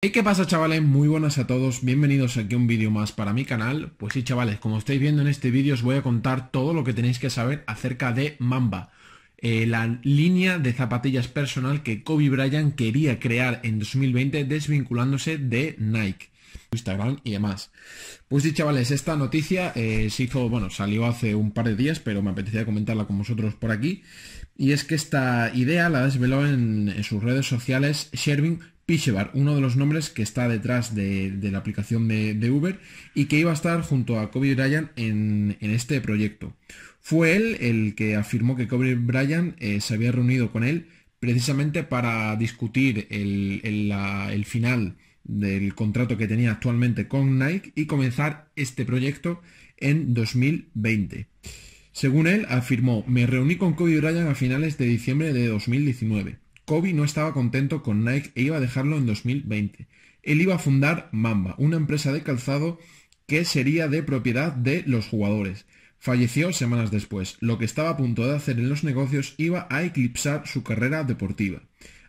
¿Y qué pasa chavales? Muy buenas a todos, bienvenidos aquí a un vídeo más para mi canal. Pues sí chavales, como estáis viendo en este vídeo os voy a contar todo lo que tenéis que saber acerca de Mamba, eh, la línea de zapatillas personal que Kobe Bryant quería crear en 2020 desvinculándose de Nike. Instagram y demás. Pues sí, chavales, esta noticia eh, se hizo, bueno, salió hace un par de días, pero me apetecía comentarla con vosotros por aquí. Y es que esta idea la desveló en, en sus redes sociales Sherving... Pichebar, uno de los nombres que está detrás de, la aplicación de, Uber y que iba a estar junto a Kobe Bryant en, este proyecto. Fue él el que afirmó que Kobe Bryant eh, se había reunido con él precisamente para discutir el, el final del contrato que tenía actualmente con Nike y comenzar este proyecto en 2020. Según él, afirmó, me reuní con Kobe Bryant a finales de diciembre de 2019. Kobe no estaba contento con Nike e iba a dejarlo en 2020. Él iba a fundar Mamba, una empresa de calzado que sería de propiedad de los jugadores. Falleció semanas después. Lo que estaba a punto de hacer en los negocios iba a eclipsar su carrera deportiva.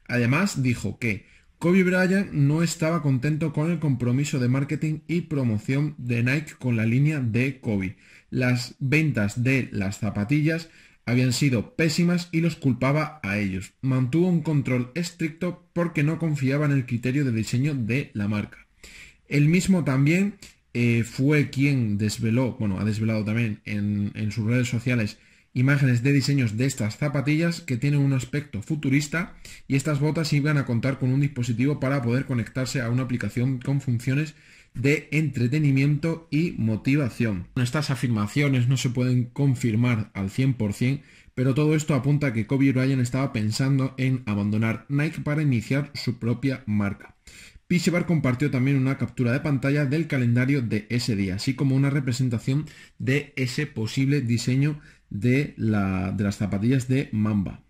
Además, dijo que Kobe Bryant no estaba contento con el compromiso de marketing y promoción de Nike con la línea de Kobe. Las ventas de las zapatillas habían sido pésimas y los culpaba a ellos. Mantuvo un control estricto porque no confiaba en el criterio de diseño de la marca. El mismo también eh, fue quien desveló, bueno, ha desvelado también en, en sus redes sociales imágenes de diseños de estas zapatillas que tienen un aspecto futurista y estas botas iban a contar con un dispositivo para poder conectarse a una aplicación con funciones de entretenimiento y motivación. Estas afirmaciones no se pueden confirmar al 100%, pero todo esto apunta a que Kobe Bryant estaba pensando en abandonar Nike para iniciar su propia marca. Pichibar compartió también una captura de pantalla del calendario de ese día, así como una representación de ese posible diseño de, las zapatillas de Mamba.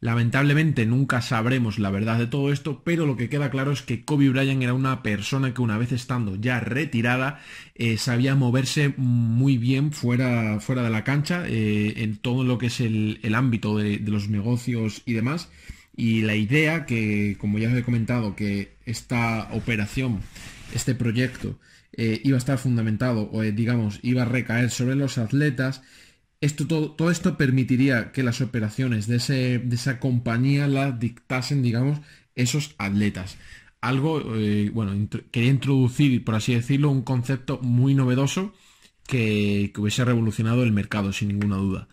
Lamentablemente nunca sabremos la verdad de todo esto, pero lo que queda claro es que Kobe Bryant era una persona que una vez estando ya retirada eh, sabía moverse muy bien fuera, fuera de la cancha, eh, en todo lo que es el, ámbito de, los negocios y demás. Y la idea que, como ya os he comentado, que esta operación, este proyecto, eh, iba a estar fundamentado, o digamos, iba a recaer sobre los atletas, esto, todo, esto permitiría que las operaciones de, esa compañía las dictasen, digamos, esos atletas. Algo, eh, bueno, quería introducir, por así decirlo, un concepto muy novedoso que, que, hubiese revolucionado el mercado, sin ninguna duda.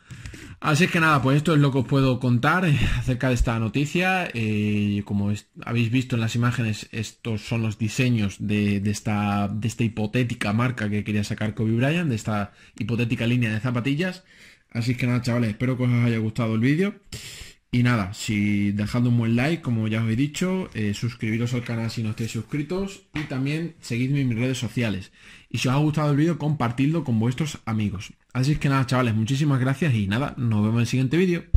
Así que nada, pues esto es lo que os puedo contar acerca de esta noticia. Eh, como habéis visto en las imágenes, estos son los diseños de, esta, de esta hipotética marca que quería sacar Kobe Bryant, de esta hipotética línea de zapatillas. Así que nada, chavales, espero que os haya gustado el vídeo. Y nada, si dejando un buen like, como ya os he dicho, eh, suscribiros al canal si no estáis suscritos y también seguidme en mis redes sociales. Y si os ha gustado el vídeo, compartidlo con vuestros amigos. Así es que nada, chavales, muchísimas gracias y nada, nos vemos en el siguiente vídeo.